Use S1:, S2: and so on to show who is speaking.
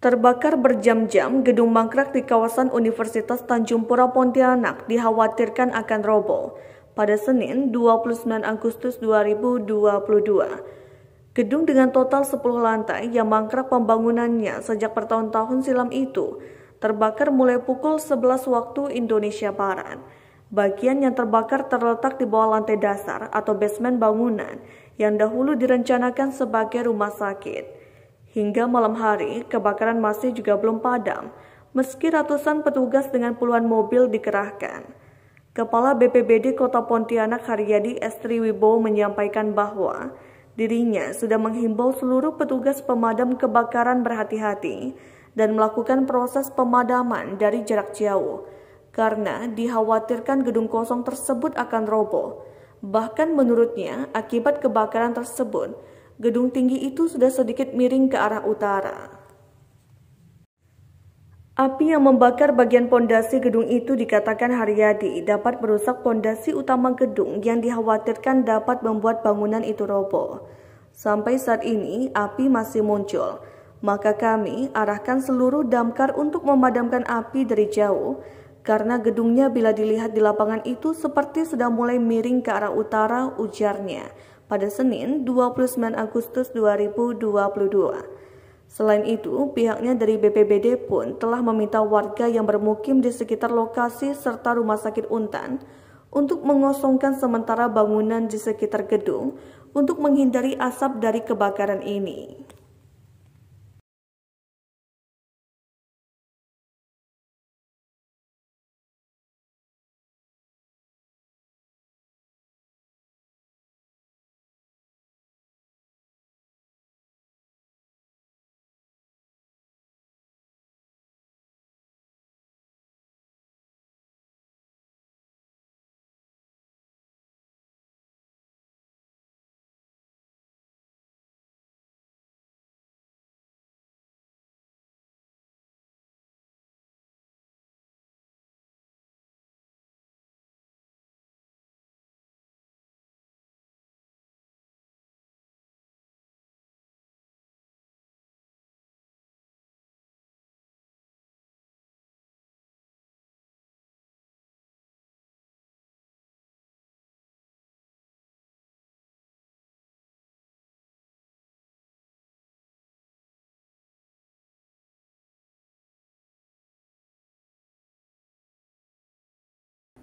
S1: Terbakar berjam-jam, gedung mangkrak di kawasan Universitas Tanjung Pura Pontianak dikhawatirkan akan roboh pada Senin 29 Agustus 2022. Gedung dengan total 10 lantai yang mangkrak pembangunannya sejak bertahun-tahun silam itu terbakar mulai pukul 11 waktu Indonesia Barat. Bagian yang terbakar terletak di bawah lantai dasar atau basement bangunan yang dahulu direncanakan sebagai rumah sakit. Hingga malam hari, kebakaran masih juga belum padam, meski ratusan petugas dengan puluhan mobil dikerahkan. Kepala BPBD Kota Pontianak Haryadi Estri Wibowo menyampaikan bahwa dirinya sudah menghimbau seluruh petugas pemadam kebakaran berhati-hati dan melakukan proses pemadaman dari jarak jauh karena dikhawatirkan gedung kosong tersebut akan roboh. Bahkan menurutnya, akibat kebakaran tersebut, Gedung tinggi itu sudah sedikit miring ke arah utara. Api yang membakar bagian pondasi gedung itu dikatakan Haryadi dapat merusak pondasi utama gedung yang dikhawatirkan dapat membuat bangunan itu roboh. Sampai saat ini api masih muncul, maka kami arahkan seluruh damkar untuk memadamkan api dari jauh karena gedungnya bila dilihat di lapangan itu seperti sudah mulai miring ke arah utara ujarnya pada Senin 29 Agustus 2022. Selain itu, pihaknya dari BPBD pun telah meminta warga yang bermukim di sekitar lokasi serta rumah sakit Untan untuk mengosongkan sementara bangunan di sekitar gedung untuk menghindari asap dari kebakaran ini.